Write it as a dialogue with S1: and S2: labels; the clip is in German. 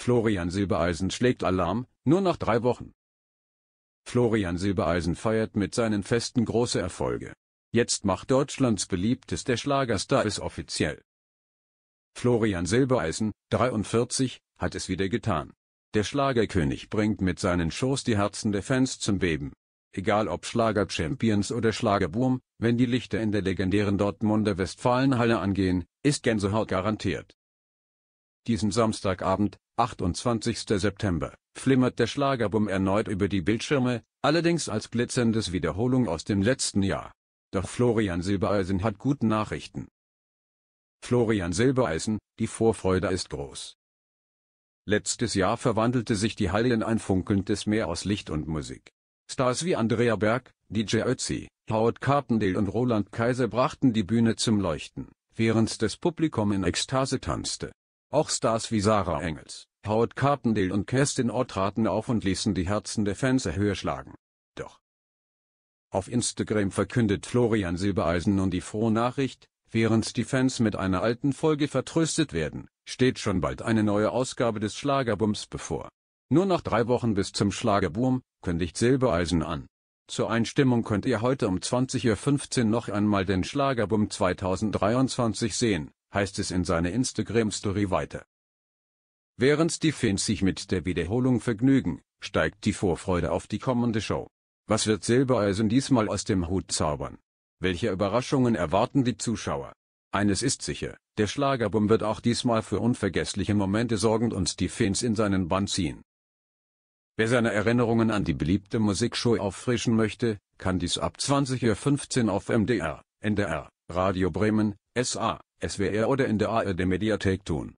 S1: Florian Silbereisen schlägt Alarm, nur nach drei Wochen. Florian Silbereisen feiert mit seinen Festen große Erfolge. Jetzt macht Deutschlands beliebtester Schlagerstar es offiziell. Florian Silbereisen, 43, hat es wieder getan. Der Schlagerkönig bringt mit seinen Shows die Herzen der Fans zum Beben. Egal ob Schlager-Champions oder Schlagerboom, wenn die Lichter in der legendären Dortmunder Westfalenhalle angehen, ist Gänsehaut garantiert. Diesen Samstagabend, 28. September, flimmert der Schlagerboom erneut über die Bildschirme, allerdings als glitzerndes Wiederholung aus dem letzten Jahr. Doch Florian Silbereisen hat gute Nachrichten. Florian Silbereisen, die Vorfreude ist groß. Letztes Jahr verwandelte sich die Halle in ein funkelndes Meer aus Licht und Musik. Stars wie Andrea Berg, DJ Ötzi, Howard Carpendale und Roland Kaiser brachten die Bühne zum Leuchten, während das Publikum in Ekstase tanzte. Auch Stars wie Sarah Engels, Howard Carpendale und Kerstin Ott traten auf und ließen die Herzen der Fans höher schlagen. Doch. Auf Instagram verkündet Florian Silbereisen nun die frohe Nachricht, während die Fans mit einer alten Folge vertröstet werden, steht schon bald eine neue Ausgabe des Schlagerbums bevor. Nur noch drei Wochen bis zum Schlagerboom, kündigt Silbereisen an. Zur Einstimmung könnt ihr heute um 20.15 Uhr noch einmal den Schlagerboom 2023 sehen heißt es in seiner Instagram-Story weiter. Während die Fans sich mit der Wiederholung vergnügen, steigt die Vorfreude auf die kommende Show. Was wird Silbereisen diesmal aus dem Hut zaubern? Welche Überraschungen erwarten die Zuschauer? Eines ist sicher, der Schlagerbum wird auch diesmal für unvergessliche Momente sorgen und die Fans in seinen Bann ziehen. Wer seine Erinnerungen an die beliebte Musikshow auffrischen möchte, kann dies ab 20.15 Uhr auf MDR, NDR, Radio Bremen, SA SWR oder in der ARD Mediathek tun.